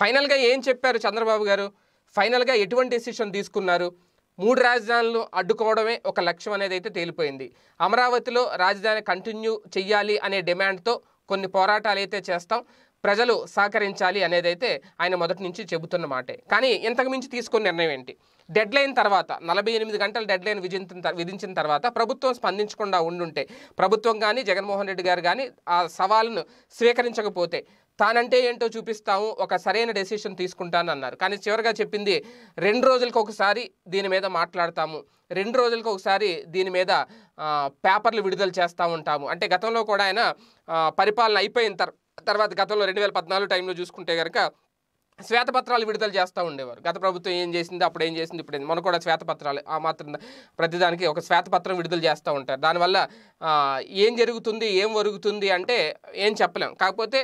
ఫైనల్గా ఏం చెప్పారు చంద్రబాబు గారు ఫైనల్గా ఎటువంటి డెసిషన్ తీసుకున్నారు మూడు రాజధానులు అడ్డుకోవడమే ఒక లక్ష్యం అనేది అయితే తేలిపోయింది అమరావతిలో రాజధాని కంటిన్యూ చెయ్యాలి అనే డిమాండ్తో కొన్ని పోరాటాలు అయితే చేస్తాం ప్రజలు సహకరించాలి అనేదైతే ఆయన మొదటి నుంచి చెబుతున్న మాటే కానీ ఇంతకు మించి తీసుకున్న నిర్ణయం ఏంటి డెడ్ లైన్ తర్వాత నలభై ఎనిమిది గంటల డెడ్ లైన్ విధించిన విధించిన తర్వాత ప్రభుత్వం స్పందించకుండా ఉండుంటే ప్రభుత్వం కానీ జగన్మోహన్ రెడ్డి గారు కానీ ఆ సవాల్ను స్వీకరించకపోతే తానంటే ఏంటో చూపిస్తాము ఒక సరైన డెసిషన్ తీసుకుంటాను అన్నారు కానీ చివరిగా చెప్పింది రెండు రోజులకు ఒకసారి దీని మీద మాట్లాడతాము రెండు రోజులకు ఒకసారి దీని మీద పేపర్లు విడుదల చేస్తూ ఉంటాము అంటే గతంలో కూడా ఆయన పరిపాలన అయిపోయిన తర్వాత గతంలో రెండు వేల పద్నాలుగు టైంలో చూసుకుంటే కనుక శ్వేతపత్రాలు విడుదల చేస్తూ ఉండేవారు గత ప్రభుత్వం ఏం చేసింది అప్పుడు ఏం చేసింది ఇప్పుడు మన కూడా శ్వేతపత్రాలు ఆ మాత్రం ప్రతిదానికి ఒక శ్వేతపత్రం విడుదల చేస్తూ ఉంటారు దానివల్ల ఏం జరుగుతుంది ఏం ఒరుగుతుంది అంటే ఏం చెప్పలేం కాకపోతే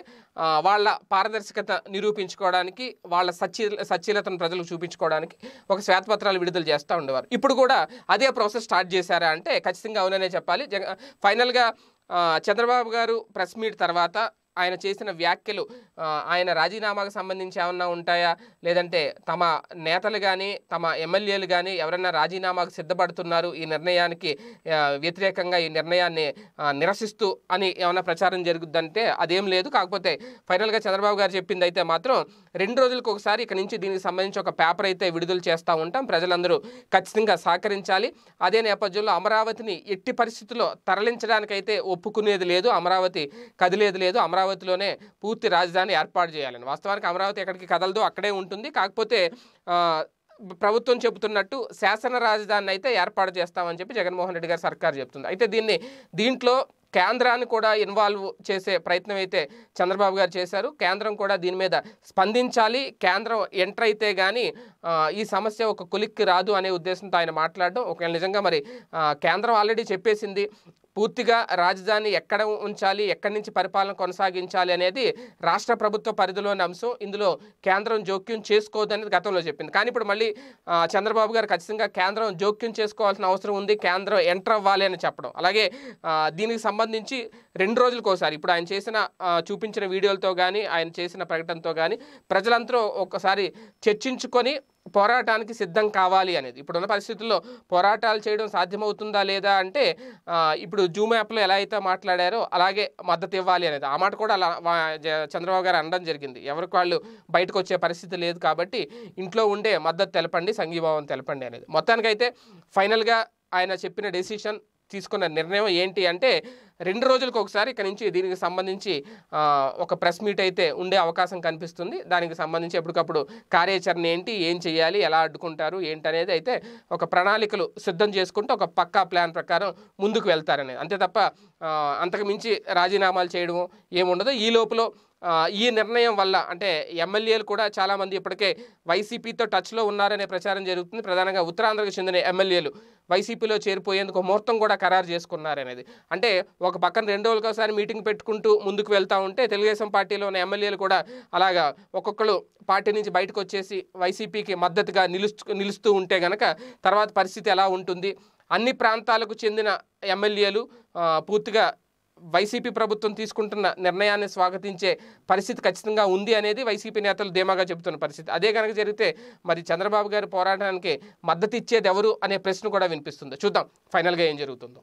వాళ్ళ పారదర్శకత నిరూపించుకోవడానికి వాళ్ళ సచ్చీల సచ్ఛీలతను ప్రజలకు చూపించుకోవడానికి ఒక శ్వేతపత్రాలు విడుదల చేస్తూ ఉండేవారు ఇప్పుడు కూడా అదే ప్రాసెస్ స్టార్ట్ చేశారా అంటే ఖచ్చితంగా అవుననే చెప్పాలి ఫైనల్గా చంద్రబాబు గారు ప్రెస్ మీట్ తర్వాత ఆయన చేసిన వ్యాఖ్యలు ఆయన రాజీనామాకు సంబంధించి ఏమన్నా ఉంటాయా లేదంటే తమ నేతలు కానీ తమ ఎమ్మెల్యేలు కానీ ఎవరైనా రాజీనామాకు సిద్ధపడుతున్నారు ఈ నిర్ణయానికి వ్యతిరేకంగా ఈ నిర్ణయాన్ని నిరసిస్తూ అని ఏమైనా ప్రచారం జరుగుద్దంటే అదేం లేదు కాకపోతే ఫైనల్గా చంద్రబాబు గారు చెప్పింది అయితే మాత్రం రెండు రోజులకు ఒకసారి ఇక్కడ నుంచి దీనికి సంబంధించి ఒక పేపర్ అయితే విడుదల చేస్తూ ఉంటాం ప్రజలందరూ ఖచ్చితంగా సహకరించాలి అదే నేపథ్యంలో అమరావతిని ఎట్టి పరిస్థితుల్లో తరలించడానికైతే ఒప్పుకునేది లేదు అమరావతి కదిలేదు లేదు అమరావతి అమరావతిలోనే పూర్తి రాజధాని ఏర్పాటు చేయాలని వాస్తవానికి అమరావతి ఎక్కడికి కదలదో అక్కడే ఉంటుంది కాకపోతే ప్రభుత్వం చెబుతున్నట్టు శాసన రాజధాని అయితే ఏర్పాటు చేస్తామని చెప్పి జగన్మోహన్ రెడ్డి గారు సర్కారు చెప్తుంది అయితే దీన్ని దీంట్లో కేంద్రాన్ని కూడా ఇన్వాల్వ్ చేసే ప్రయత్నం అయితే చంద్రబాబు గారు చేశారు కేంద్రం కూడా దీని మీద స్పందించాలి కేంద్రం ఎంటర్ అయితే కానీ ఈ సమస్య ఒక కులిక్కి రాదు అనే ఉద్దేశంతో ఆయన మాట్లాడడం ఒకవేళ నిజంగా మరి కేంద్రం ఆల్రెడీ చెప్పేసింది పూర్తిగా రాజధాని ఎక్కడ ఉంచాలి ఎక్కడి నుంచి పరిపాలన కొనసాగించాలి అనేది రాష్ట్ర ప్రభుత్వ పరిధిలోని అంశం ఇందులో కేంద్రం జోక్యం చేసుకోవద్దనేది గతంలో చెప్పింది కానీ ఇప్పుడు మళ్ళీ చంద్రబాబు గారు ఖచ్చితంగా కేంద్రం జోక్యం చేసుకోవాల్సిన అవసరం ఉంది కేంద్రం ఎంటర్ అవ్వాలి అని చెప్పడం అలాగే దీనికి సంబంధించి రెండు రోజులకోసారి ఇప్పుడు ఆయన చేసిన చూపించిన వీడియోలతో కానీ ఆయన చేసిన ప్రకటనతో కానీ ప్రజలందరూ ఒకసారి చర్చించుకొని పోరాటానికి సిద్ధం కావాలి అనేది ఇప్పుడున్న పరిస్థితుల్లో పోరాటాలు చేయడం సాధ్యమవుతుందా లేదా అంటే ఇప్పుడు జూమ్ యాప్లో ఎలా అయితే మాట్లాడారో అలాగే మద్దతు ఇవ్వాలి అనేది ఆ మాట కూడా అలా చంద్రబాబు గారు అనడం జరిగింది ఎవరికి వాళ్ళు బయటకు వచ్చే పరిస్థితి లేదు కాబట్టి ఇంట్లో ఉండే మద్దతు తెలపండి సంఘీభావం తెలపండి అనేది మొత్తానికైతే ఫైనల్గా ఆయన చెప్పిన డెసిషన్ తీసుకున్న నిర్ణయం ఏంటి అంటే రెండు రోజులకు ఒకసారి ఇక నుంచి దీనికి సంబంధించి ఒక ప్రెస్ మీట్ అయితే ఉండే అవకాశం కనిపిస్తుంది దానికి సంబంధించి ఎప్పటికప్పుడు కార్యాచరణ ఏంటి ఏం చేయాలి ఎలా అడ్డుకుంటారు ఏంటి అనేది అయితే ఒక ప్రణాళికలు సిద్ధం చేసుకుంటూ ఒక పక్కా ప్లాన్ ప్రకారం ముందుకు వెళ్తారనేది అంతే తప్ప అంతకుమించి రాజీనామాలు చేయడము ఏముండదు ఈ లోపల ఈ నిర్ణయం వల్ల అంటే ఎమ్మెల్యేలు కూడా చాలామంది ఇప్పటికే వైసీపీతో టచ్లో ఉన్నారనే ప్రచారం జరుగుతుంది ప్రధానంగా ఉత్తరాంధ్రకు చెందిన ఎమ్మెల్యేలు వైసీపీలో చేరిపోయేందుకు ముహూర్తం కూడా ఖరారు చేసుకున్నారనేది అంటే ఒక ఒక పక్కన రెండు రోజులకి ఒకసారి మీటింగ్ పెట్టుకుంటూ ముందుకు వెళ్తూ ఉంటే తెలుగుదేశం పార్టీలో ఉన్న ఎమ్మెల్యేలు కూడా అలాగా ఒక్కొక్కరు పార్టీ నుంచి బయటకు వచ్చేసి వైసీపీకి మద్దతుగా నిలుస్తూ నిలుస్తూ ఉంటే గనక తర్వాత పరిస్థితి ఎలా ఉంటుంది అన్ని ప్రాంతాలకు చెందిన ఎమ్మెల్యేలు పూర్తిగా వైసీపీ ప్రభుత్వం తీసుకుంటున్న నిర్ణయాన్ని స్వాగతించే పరిస్థితి ఖచ్చితంగా ఉంది అనేది వైసీపీ నేతలు ధీమాగా చెబుతున్న పరిస్థితి అదే కనుక జరిగితే మరి చంద్రబాబు గారి పోరాటానికి మద్దతు ఇచ్చేది ఎవరు అనే ప్రశ్న కూడా వినిపిస్తుంది చూద్దాం ఫైనల్గా ఏం జరుగుతుందో